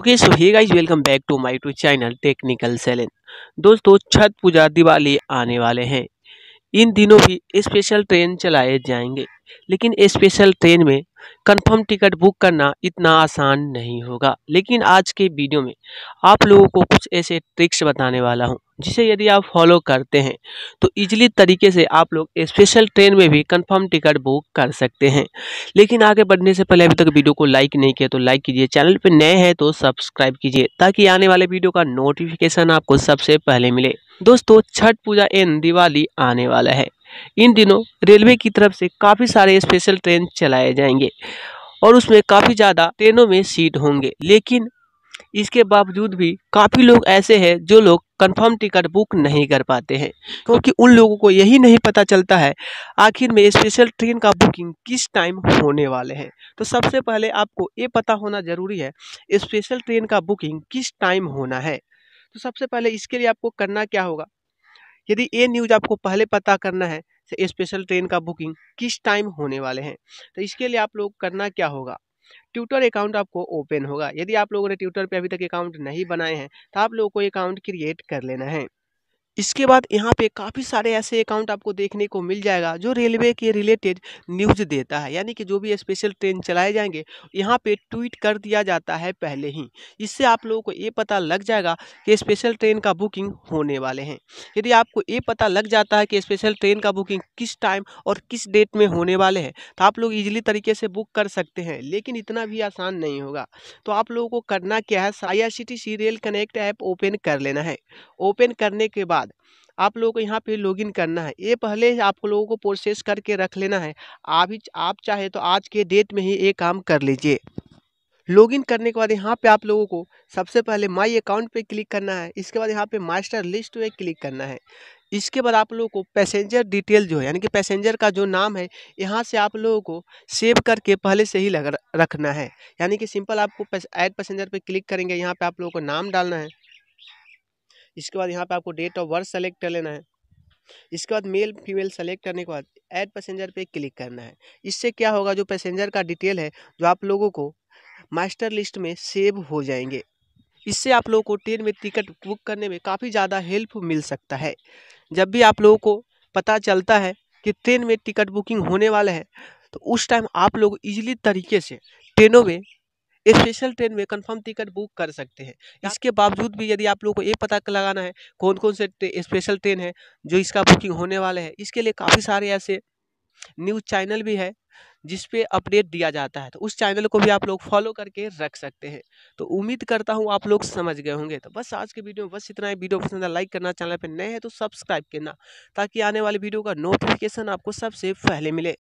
okay so hey guys welcome back to my to channel technical सेलिन दोस्तों छठ पूजा दिवाली आने वाले हैं इन दिनों भी स्पेशल ट्रेन चलाए जाएंगे लेकिन स्पेशल ट्रेन में कंफर्म टिकट बुक करना इतना आसान नहीं होगा लेकिन आज के वीडियो में आप लोगों को कुछ ऐसे ट्रिक्स बताने वाला हूं जिसे यदि आप फॉलो करते हैं तो इजीली तरीके से आप लोग स्पेशल ट्रेन में भी कंफर्म टिकट बुक कर सकते हैं लेकिन आगे बढ़ने से पहले अभी तक वीडियो को लाइक नहीं किया तो लाइक कीजिए चैनल पर नए हैं तो सब्सक्राइब कीजिए ताकि आने वाले वीडियो का नोटिफिकेशन आपको सबसे पहले मिले दोस्तों छठ पूजा एन दिवाली आने वाला है इन दिनों रेलवे की तरफ से काफ़ी सारे स्पेशल ट्रेन चलाए जाएंगे और उसमें काफ़ी ज़्यादा ट्रेनों में सीट होंगे लेकिन इसके बावजूद भी काफ़ी लोग ऐसे हैं जो लोग कंफर्म टिकट बुक नहीं कर पाते हैं क्योंकि उन लोगों को यही नहीं पता चलता है आखिर में स्पेशल ट्रेन का बुकिंग किस टाइम होने वाले हैं तो सबसे पहले आपको ये पता होना ज़रूरी है स्पेशल ट्रेन का बुकिंग किस टाइम होना है तो सबसे पहले इसके लिए आपको करना क्या होगा यदि ये न्यूज़ आपको पहले पता करना है तो स्पेशल ट्रेन का बुकिंग किस टाइम होने वाले हैं तो इसके लिए आप लोग करना क्या होगा ट्विटर अकाउंट आपको ओपन होगा यदि आप लोगों ने ट्विटर पे अभी तक अकाउंट नहीं बनाए हैं तो आप लोगों को अकाउंट क्रिएट कर लेना है इसके बाद यहाँ पे काफ़ी सारे ऐसे अकाउंट आपको देखने को मिल जाएगा जो रेलवे के रिलेटेड न्यूज़ देता है यानी कि जो भी स्पेशल ट्रेन चलाए जाएंगे यहाँ पे ट्वीट कर दिया जाता है पहले ही इससे आप लोगों को ये पता लग जाएगा कि स्पेशल ट्रेन का बुकिंग होने वाले हैं यदि आपको ये पता लग जाता है कि स्पेशल ट्रेन का बुकिंग किस टाइम और किस डेट में होने वाले हैं तो आप लोग ईजिली तरीके से बुक कर सकते हैं लेकिन इतना भी आसान नहीं होगा तो आप लोगों को करना क्या है I C T C rail connect app open कर लेना है ओपन करने के बाद बाद आप लोगों को यहाँ पे लॉगिन करना है ये पहले आप लोगों को प्रोसेस करके रख लेना है आप ही आप चाहे तो आज के डेट में ही ये काम कर लीजिए लॉगिन करने के बाद यहाँ पे आप लोगों को सबसे पहले माई अकाउंट पे क्लिक करना है इसके बाद यहाँ पे मास्टर लिस्ट पे क्लिक करना है इसके बाद आप लोगों को पैसेंजर डिटेल जो है यानी कि पैसेंजर का जो नाम है यहाँ से आप लोगों को सेव करके पहले से ही लग रखना है यानी कि सिंपल आपको ऐड पैसेंजर पे क्लिक करेंगे यहाँ पे आप लोगों को नाम डालना है इसके बाद यहाँ पे आपको डेट ऑफ बर्थ सेलेक्ट कर लेना है इसके बाद मेल फीमेल सेलेक्ट करने के बाद ऐड पैसेंजर पे क्लिक करना है इससे क्या होगा जो पैसेंजर का डिटेल है जो आप लोगों को मास्टर लिस्ट में सेव हो जाएंगे इससे आप लोगों को ट्रेन में टिकट बुक करने में काफ़ी ज़्यादा हेल्प मिल सकता है जब भी आप लोगों को पता चलता है कि ट्रेन में टिकट बुकिंग होने वाला है तो उस टाइम आप लोग इजीली तरीके से ट्रेनों में एक स्पेशल ट्रेन में कंफर्म टिकट बुक कर सकते हैं इसके बावजूद भी यदि आप लोग को ये पता लगाना है कौन कौन से स्पेशल ट्रेन है जो इसका बुकिंग होने वाले है इसके लिए काफ़ी सारे ऐसे न्यूज़ चैनल भी है जिस पे अपडेट दिया जाता है तो उस चैनल को भी आप लोग फॉलो करके रख सकते हैं तो उम्मीद करता हूँ आप लोग समझ गए होंगे तो बस आज के वीडियो में बस इतना ही वीडियो पसंद है लाइक करना चैनल पर नए हैं तो सब्सक्राइब करना ताकि आने वाली वीडियो का नोटिफिकेशन आपको सबसे पहले मिले